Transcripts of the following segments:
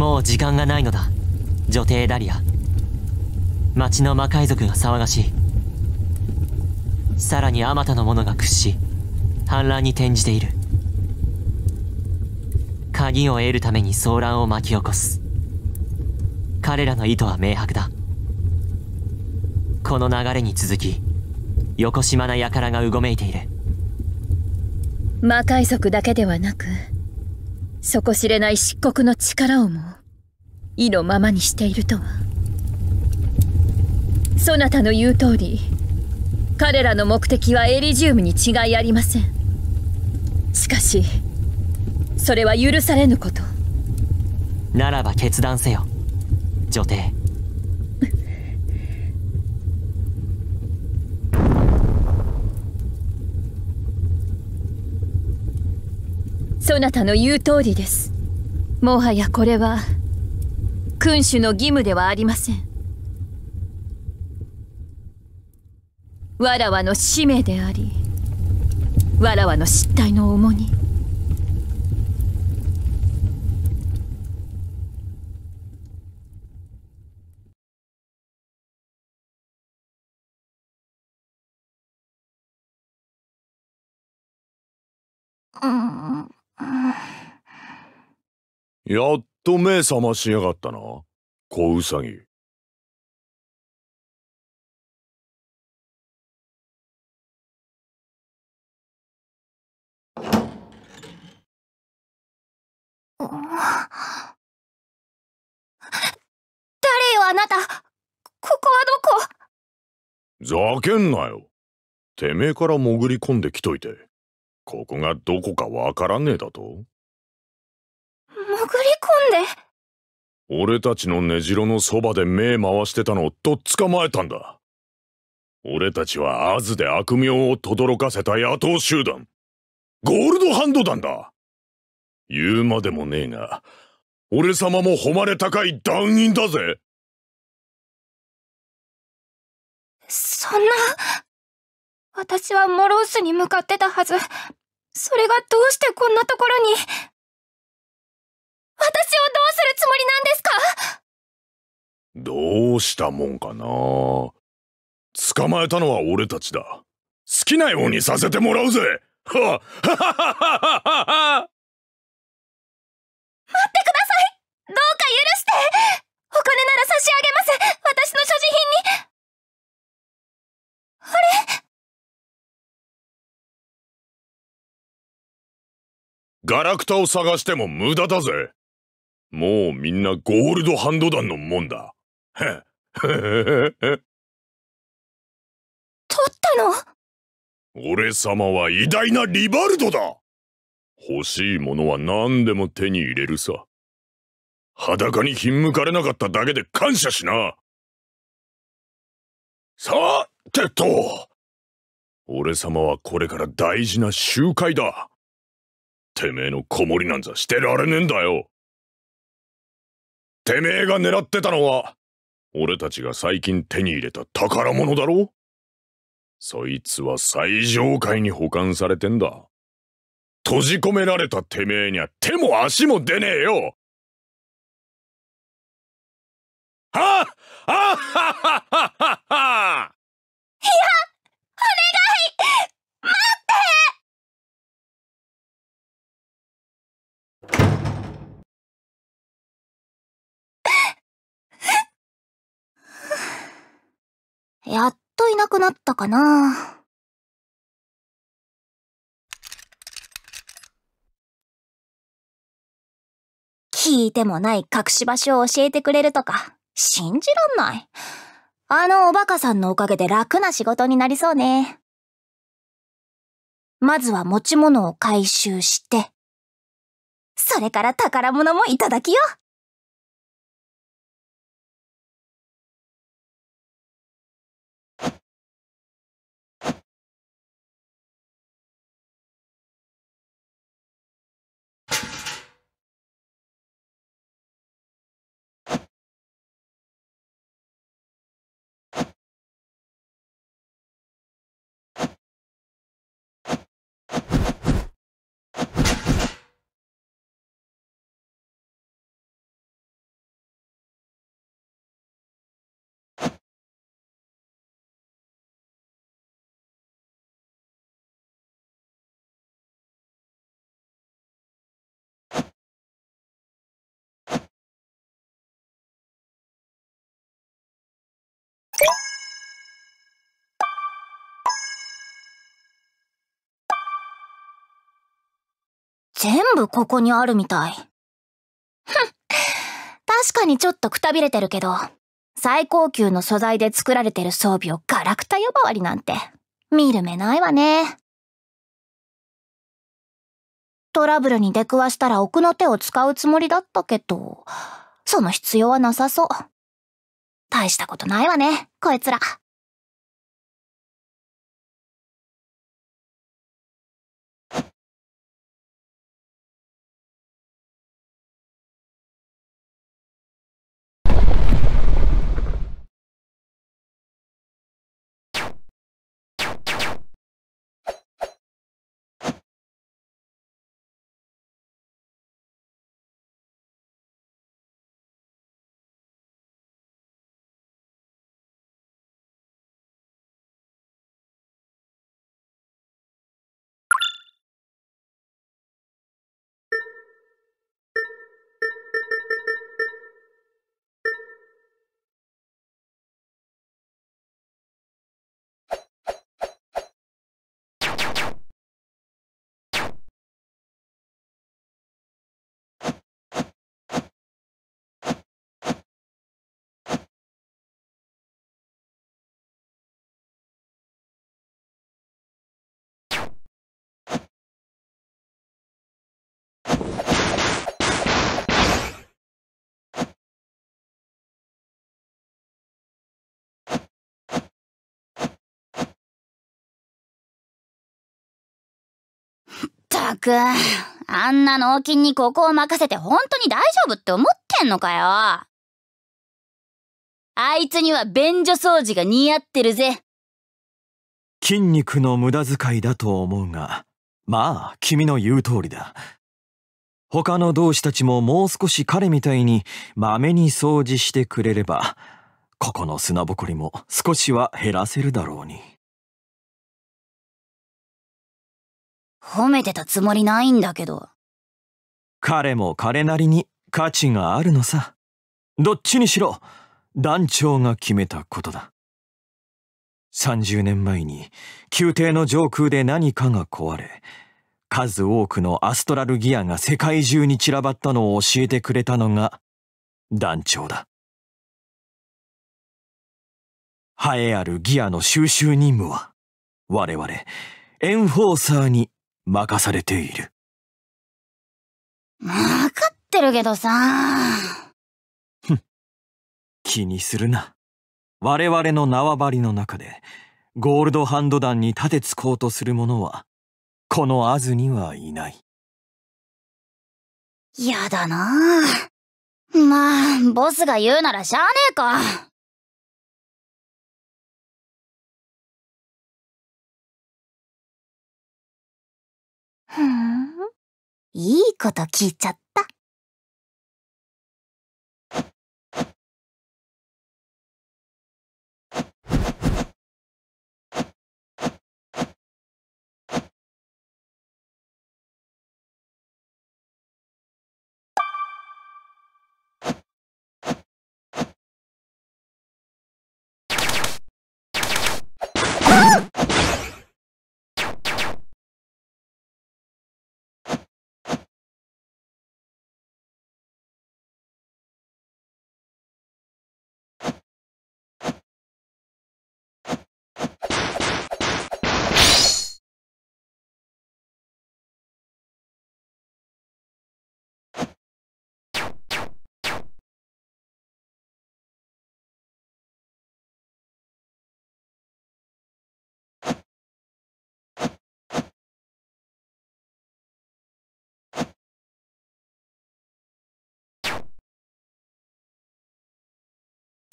もう時間がないのだ女帝ダリア町の魔界族が騒がしいさらにあまたの者が屈し反乱に転じている鍵を得るために騒乱を巻き起こす彼らの意図は明白だこの流れに続き横島な輩がうごめいている魔界族だけではなく底知れない漆黒の力をも意のままにしているとはそなたの言う通り彼らの目的はエリジウムに違いありませんしかしそれは許されぬことならば決断せよ女帝そなたの言う通りですもはやこれは君主の義務ではありませんわらわの使命でありわらわの失態の重荷うん。やっと目覚ましやがったな小ウサギ誰よあなたここはどこざけんなよてめえから潜り込んできといてここがどこかわからねえだと潜り込んで俺たちの根城のそばで目回してたのをとっ捕まえたんだ俺たちはアズで悪名を轟かせた野党集団ゴールドハンド団だ言うまでもねえが俺様も誉れ高い団員だぜそんな私はモロースに向かってたはずそれがどうしてこんなところに。私をどうするつもりなんですかどうしたもんかな捕まえたのは俺たちだ。好きなようにさせてもらうぜははははははガラクタを探しても無駄だぜ。もうみんなゴールドハンド団のもんだ。取ったの俺様は偉大なリバルドだ欲しいものは何でも手に入れるさ。裸にひんむかれなかっただけで感謝しな。さあ、テッ俺様はこれから大事な集会だ。てめえの子守なんざしてられねえんだよてめえが狙ってたのは俺たちが最近手に入れた宝物だろそいつは最上階に保管されてんだ閉じ込められたてめえには手も足も出ねえよはあはっはっはっはっはいやお願い待ってやっといなくなったかな。聞いてもない隠し場所を教えてくれるとか、信じらんない。あのおバカさんのおかげで楽な仕事になりそうね。まずは持ち物を回収して、それから宝物もいただきよう。全部ここにあるみたい。ふん。確かにちょっとくたびれてるけど、最高級の素材で作られてる装備をガラクタ呼ばわりなんて、見る目ないわね。トラブルに出くわしたら奥の手を使うつもりだったけど、その必要はなさそう。大したことないわね、こいつら。く、あんな脳筋にここを任せて本当に大丈夫って思ってんのかよ。あいつには便所掃除が似合ってるぜ。筋肉の無駄遣いだと思うが、まあ、君の言う通りだ。他の同志たちももう少し彼みたいにまめに掃除してくれれば、ここの砂ぼこりも少しは減らせるだろうに。褒めてたつもりないんだけど。彼も彼なりに価値があるのさ。どっちにしろ、団長が決めたことだ。30年前に宮廷の上空で何かが壊れ、数多くのアストラルギアが世界中に散らばったのを教えてくれたのが団長だ。栄えあるギアの収集任務は、我々、エンフォーサーに任されている。わかってるけどさ。ふん。気にするな。我々の縄張りの中で、ゴールドハンド団に立てつこうとする者は、このアズにはいない。やだなまあ、ボスが言うならしゃあねえか。ふーん。いいこと聞いちゃっ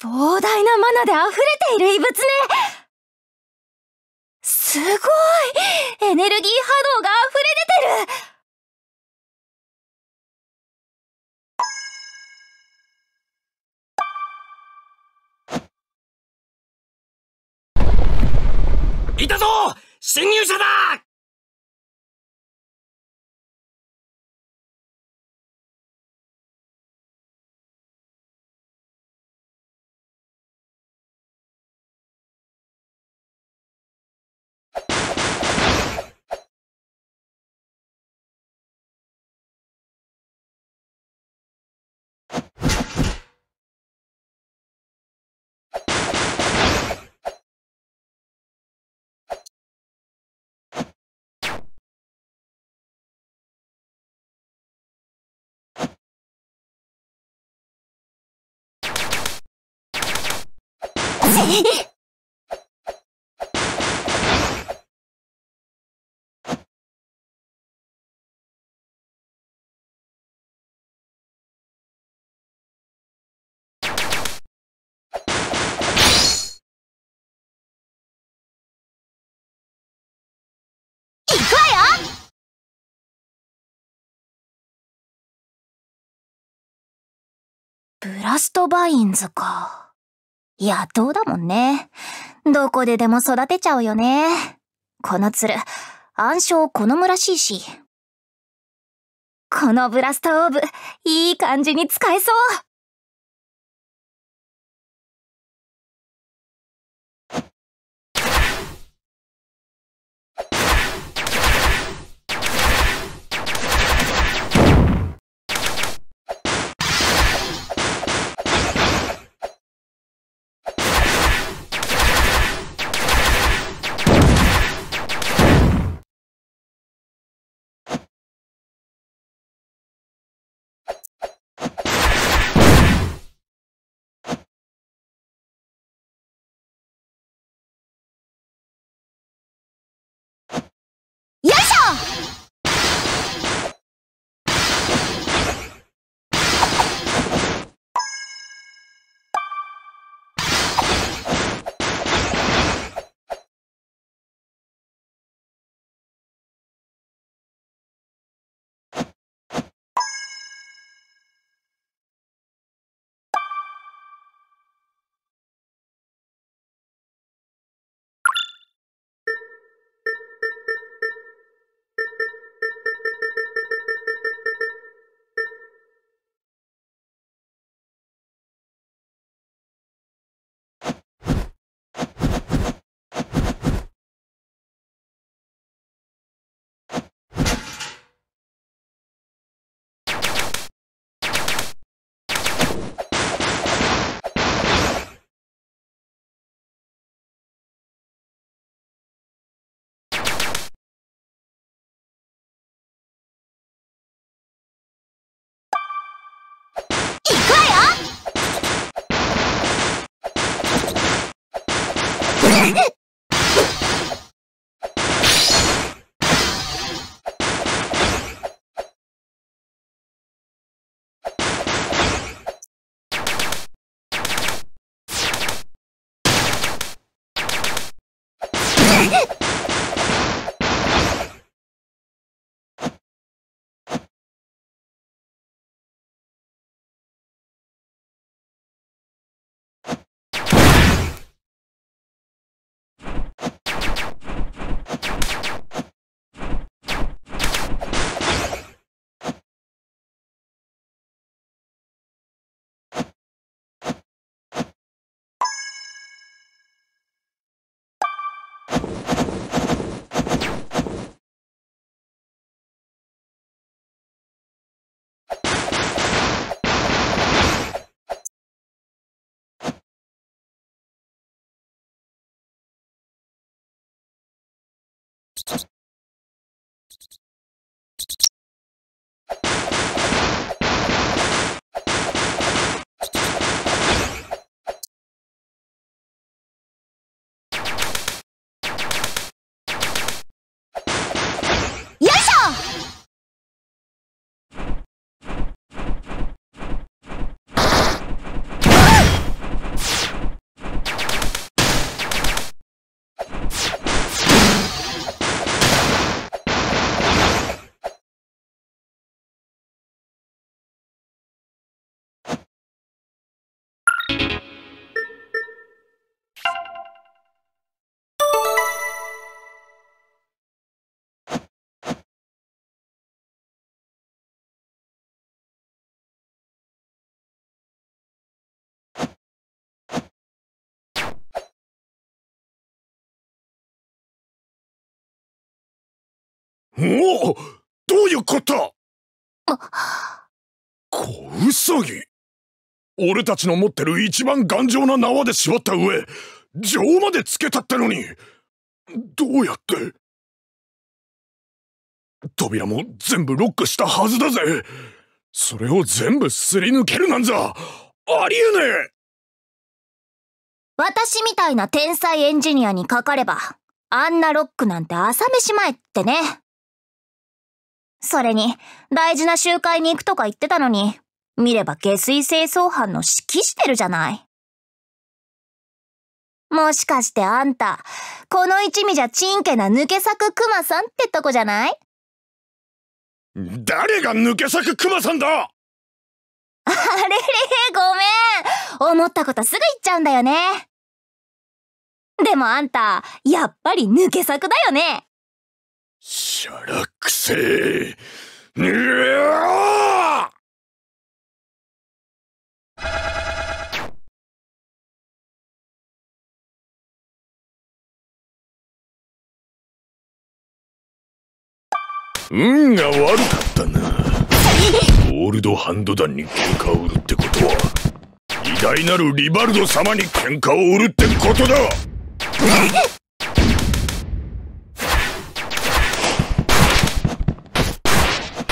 膨大なマナで溢れている異物ねすごいエネルギー波動が溢れ出てるいたぞ侵入者だブラストバインズか。野党だもんね。どこででも育てちゃうよね。この鶴、暗証好むらしいし。このブラストオーブ、いい感じに使えそうえっおおどういうこと小ウサ俺たちの持ってる一番頑丈な縄で縛った上錠までつけたってのにどうやって扉も全部ロックしたはずだぜそれを全部すり抜けるなんざありえねえ私みたいな天才エンジニアにかかればあんなロックなんて朝飯前ってねそれに、大事な集会に行くとか言ってたのに、見れば下水清掃班の指揮してるじゃない。もしかしてあんた、この一味じゃチンケな抜け作くマさんってとこじゃない誰が抜け作くマさんだあれれ、ごめん。思ったことすぐ言っちゃうんだよね。でもあんた、やっぱり抜け作だよね。シャラくせえにゃ運が悪かったなゴールドハンド団に喧嘩を売るってことは偉大なるリバルド様に喧嘩を売るってことだ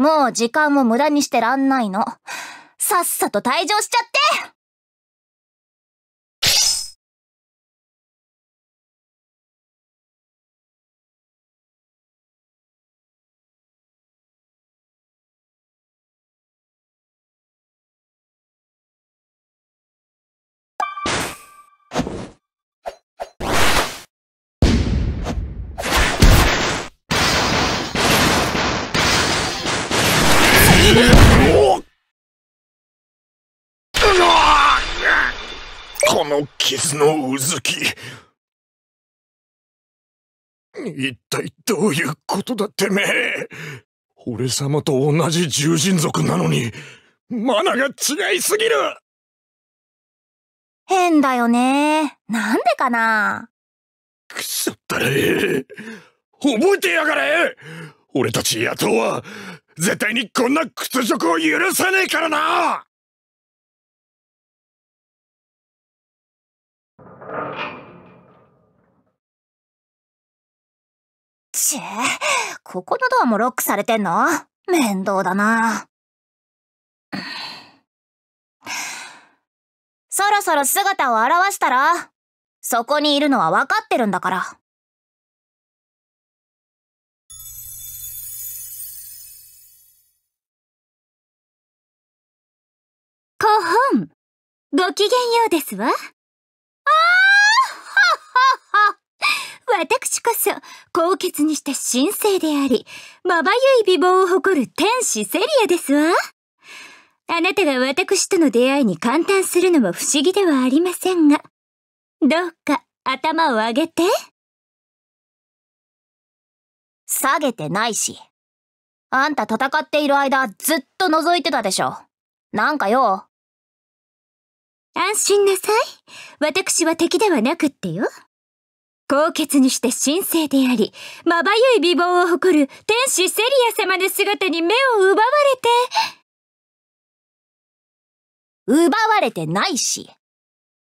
もう時間を無駄にしてらんないの。さっさと退場しちゃっての傷のうずき。一体どういうことだってめえ。俺様と同じ獣人族なのに、マナが違いすぎる変だよね。なんでかなくそったれ。覚えてやがれ俺たち野党は、絶対にこんな屈辱を許さねえからなちぇ、ここのドアもロックされてんの面倒だな。そろそろ姿を現したら、そこにいるのは分かってるんだから。ご機嫌ようですわ。ああ私こそ、高潔にした神聖であり、まばゆい美貌を誇る天使セリアですわ。あなたが私との出会いに感嘆するのは不思議ではありませんが、どうか頭を上げて。下げてないし。あんた戦っている間ずっと覗いてたでしょ。なんかよ。安心なさい。私は敵ではなくってよ。高潔にして神聖であり、まばゆい美貌を誇る天使セリア様の姿に目を奪われて。奪われてないし。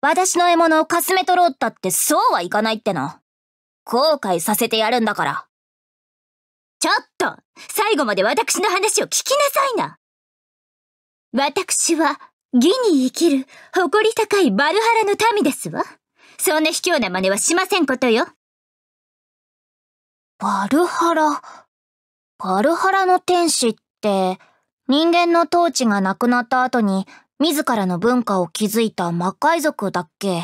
私の獲物をかすめ取ろうったってそうはいかないっての。後悔させてやるんだから。ちょっと最後まで私の話を聞きなさいな私は、義に生きる、誇り高いバルハラの民ですわ。そんな卑怯な真似はしませんことよ。バルハラ。バルハラの天使って、人間の統治がなくなった後に、自らの文化を築いた魔界族だっけ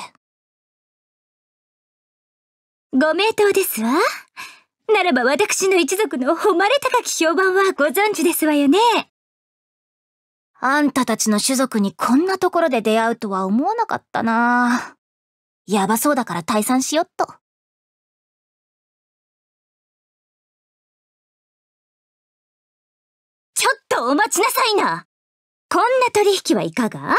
ご名答ですわ。ならば私の一族の誉れ高き評判はご存知ですわよね。あんたたちの種族にこんなところで出会うとは思わなかったな。やばそうだから退散しよっと。ちょっとお待ちなさいなこんな取引はいかが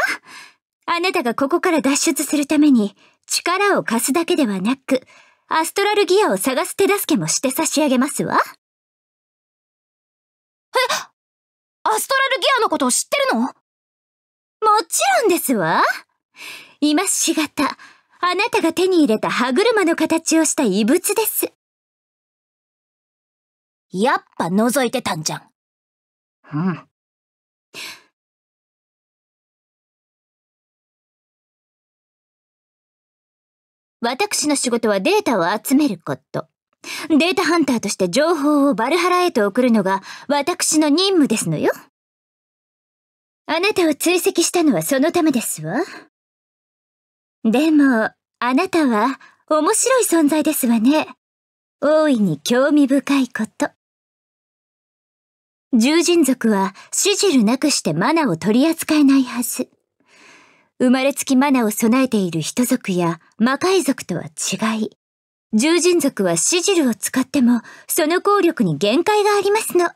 あなたがここから脱出するために力を貸すだけではなく、アストラルギアを探す手助けもして差し上げますわ。えアストラルギアのことを知ってるのもちろんですわ。今しがた、あなたが手に入れた歯車の形をした異物です。やっぱ覗いてたんじゃん。うん。私の仕事はデータを集めること。データハンターとして情報をバルハラへと送るのが私の任務ですのよ。あなたを追跡したのはそのためですわ。でも、あなたは面白い存在ですわね。大いに興味深いこと。獣人族はシジルなくしてマナを取り扱えないはず。生まれつきマナを備えている人族や魔界族とは違い、獣人族はシジルを使ってもその効力に限界がありますの。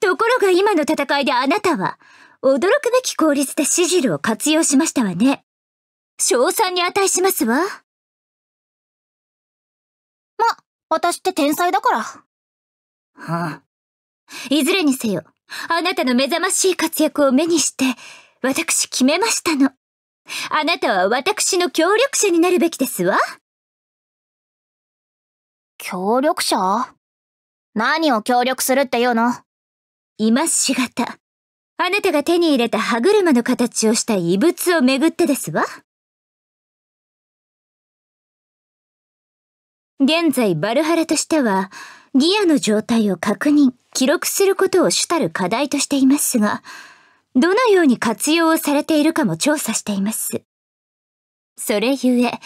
ところが今の戦いであなたは、驚くべき効率でシジルを活用しましたわね。賞賛に値しますわ。ま、私って天才だから。はあ。いずれにせよ、あなたの目覚ましい活躍を目にして、私決めましたの。あなたは私の協力者になるべきですわ。協力者何を協力するっていうの今しがた。あなたが手に入れた歯車の形をした異物をめぐってですわ。現在、バルハラとしては、ギアの状態を確認、記録することを主たる課題としていますが、どのように活用をされているかも調査しています。それゆえ、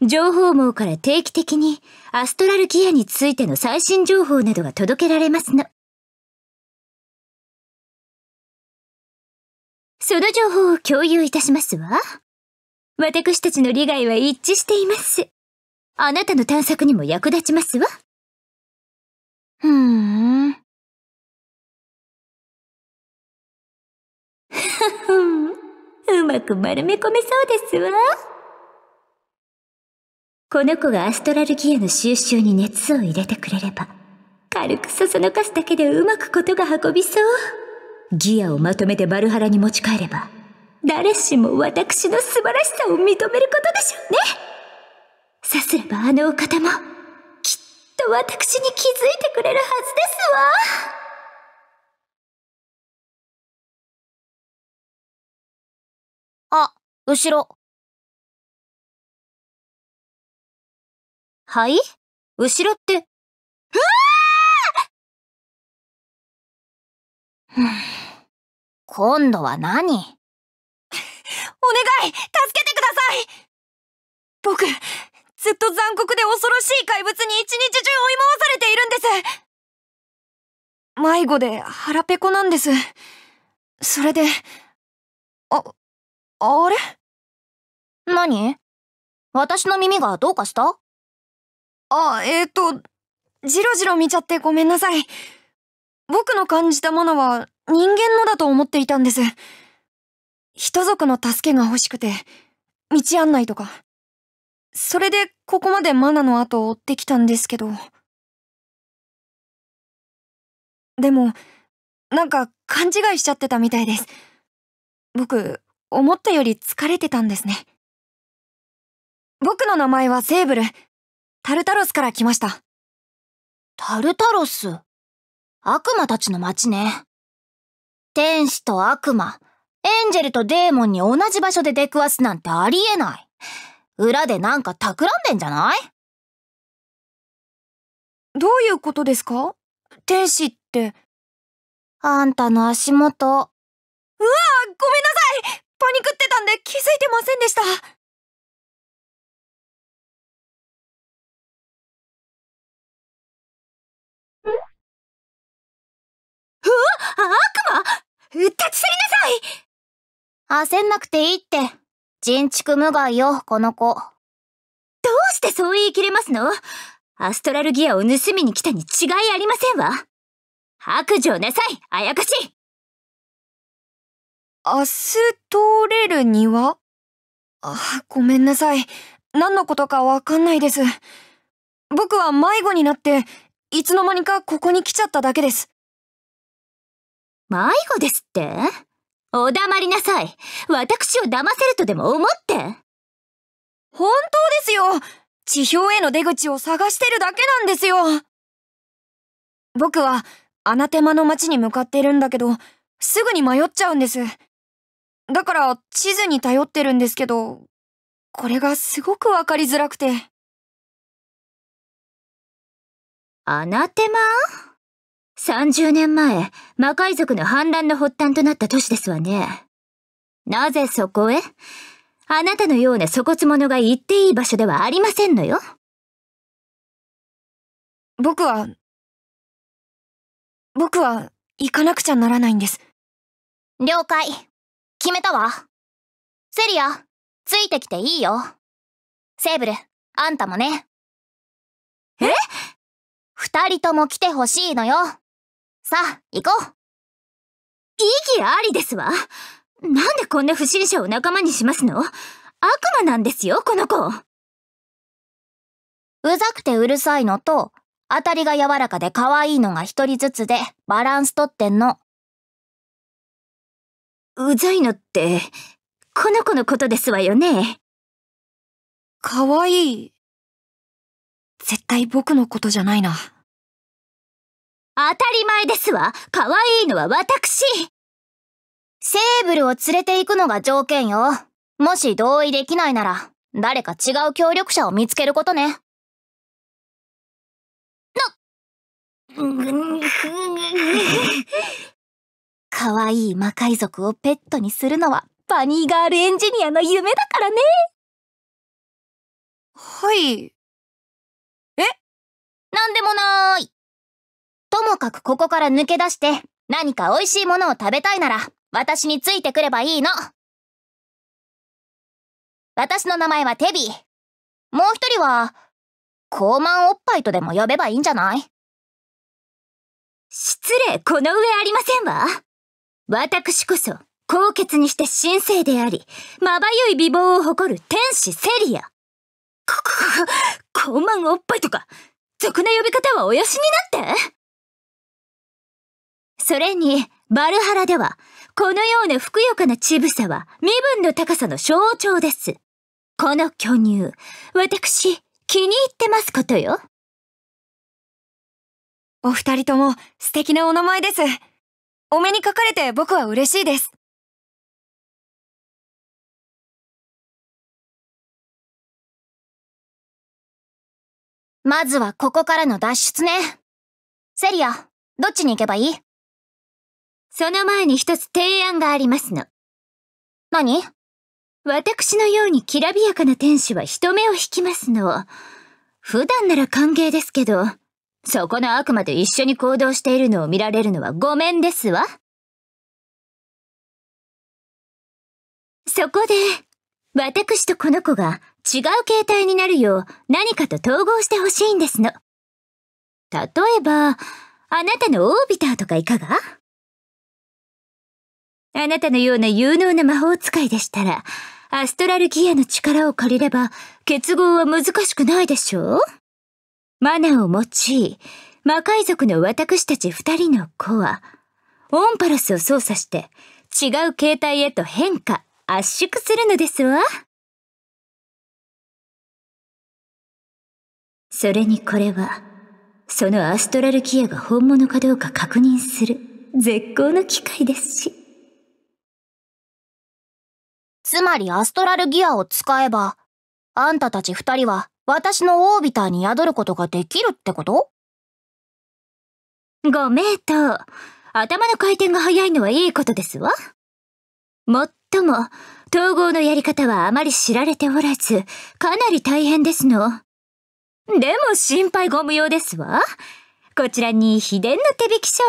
情報網から定期的にアストラルギアについての最新情報などが届けられますの。その情報を共有いたしますわ。私たちの利害は一致しています。あなたの探索にも役立ちますわ。ふーん。うまく丸め込めそうですわ。この子がアストラルギアの収集に熱を入れてくれれば、軽くそそのかすだけでうまくことが運びそう。ギアをまとめてバルハラに持ち帰れば、誰しも私の素晴らしさを認めることでしょうね。さすればあのお方も、きっと私に気づいてくれるはずですわ。あ、後ろ。はい後ろって。うわー今度は何お願い助けてください僕、ずっと残酷で恐ろしい怪物に一日中追い回されているんです迷子で腹ペコなんです。それで、あ、あれ何私の耳がどうかしたあ、えっ、ー、と、じろじろ見ちゃってごめんなさい。僕の感じたものは、人間のだと思っていたんです。人族の助けが欲しくて、道案内とか。それでここまでマナの後を追ってきたんですけど。でも、なんか勘違いしちゃってたみたいです。僕、思ったより疲れてたんですね。僕の名前はセーブル。タルタロスから来ました。タルタロス悪魔たちの町ね。天使と悪魔、エンジェルとデーモンに同じ場所で出くわすなんてありえない。裏でなんか企んでんじゃないどういうことですか天使って。あんたの足元。うわごめんなさいパニクってたんで気づいてませんでした。うわ悪魔う立ち去りなさい焦んなくていいって。人畜無害よ、この子。どうしてそう言い切れますのアストラルギアを盗みに来たに違いありませんわ。白状なさい、あやかし明日通れるにはあ、ごめんなさい。何のことかわかんないです。僕は迷子になって、いつの間にかここに来ちゃっただけです。迷子ですってお黙りなさい私を騙せるとでも思って本当ですよ地表への出口を探してるだけなんですよ僕はアナテマの町に向かってるんだけどすぐに迷っちゃうんですだから地図に頼ってるんですけどこれがすごくわかりづらくてアナテマ30年前、魔界族の反乱の発端となった都市ですわね。なぜそこへあなたのような粗骨者が行っていい場所ではありませんのよ。僕は、僕は行かなくちゃならないんです。了解。決めたわ。セリア、ついてきていいよ。セーブル、あんたもね。え二人とも来てほしいのよ。さあ、行こう意義ありですわなんでこんな不審者を仲間にしますの悪魔なんですよ、この子うざくてうるさいのと、当たりが柔らかで可愛いのが一人ずつでバランスとってんの。うざいのって、この子のことですわよね。可愛い。絶対僕のことじゃないな。当たり前ですわ。可愛いのは私。セーブルを連れて行くのが条件よ。もし同意できないなら、誰か違う協力者を見つけることね。の、可愛い魔界族をペットにするのは、バニーガールエンジニアの夢だからね。はい。えなんでもない。ともかくここから抜け出して、何か美味しいものを食べたいなら、私についてくればいいの。私の名前はテビー。もう一人は、高慢おっぱいとでも呼べばいいんじゃない失礼、この上ありませんわ。私こそ、高潔にして神聖であり、まばゆい美貌を誇る天使セリア。こ、こ、高慢おっぱいとか、俗な呼び方はおよしになってそれに、バルハラでは、このようなふくよかな乳房は身分の高さの象徴です。この巨乳、私、気に入ってますことよ。お二人とも素敵なお名前です。お目にかかれて僕は嬉しいです。まずはここからの脱出ね。セリア、どっちに行けばいいその前に一つ提案がありますの。何私のようにきらびやかな天使は人目を引きますの。普段なら歓迎ですけど、そこの悪魔と一緒に行動しているのを見られるのはごめんですわ。そこで、私とこの子が違う形態になるよう何かと統合してほしいんですの。例えば、あなたのオービターとかいかがあなたのような有能な魔法使いでしたら、アストラルギアの力を借りれば、結合は難しくないでしょうマナーを用い、魔界族の私たち二人の子は、オンパルスを操作して、違う形態へと変化、圧縮するのですわ。それにこれは、そのアストラルギアが本物かどうか確認する絶好の機会ですし。つまりアストラルギアを使えば、あんたたち二人は私のオービターに宿ることができるってことご名答。頭の回転が速いのはいいことですわ。もっとも、統合のやり方はあまり知られておらず、かなり大変ですの。でも心配ご無用ですわ。こちらに秘伝の手引き書を。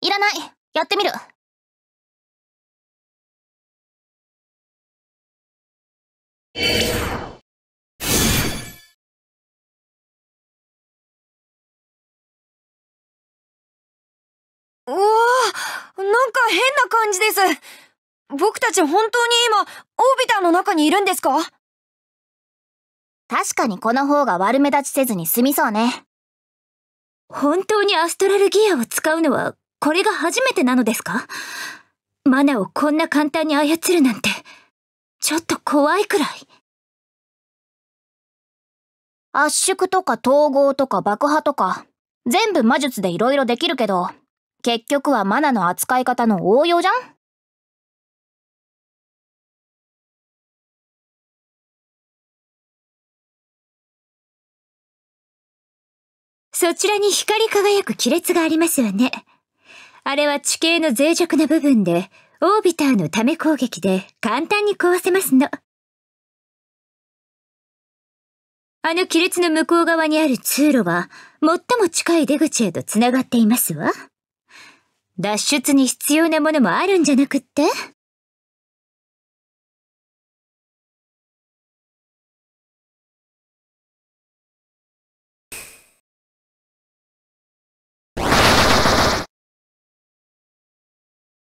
いらない。やってみる。わあなんか変な感じです。僕たち本当に今、オービターの中にいるんですか確かにこの方が悪目立ちせずに済みそうね。本当にアストラルギアを使うのは、これが初めてなのですかマナをこんな簡単に操るなんて。ちょっと怖いくらい。圧縮とか統合とか爆破とか、全部魔術で色々できるけど、結局はマナの扱い方の応用じゃんそちらに光り輝く亀裂がありますわね。あれは地形の脆弱な部分で、オービターのため攻撃で簡単に壊せますの。あの亀裂の向こう側にある通路は、最も近い出口へと繋がっていますわ。脱出に必要なものもあるんじゃなくって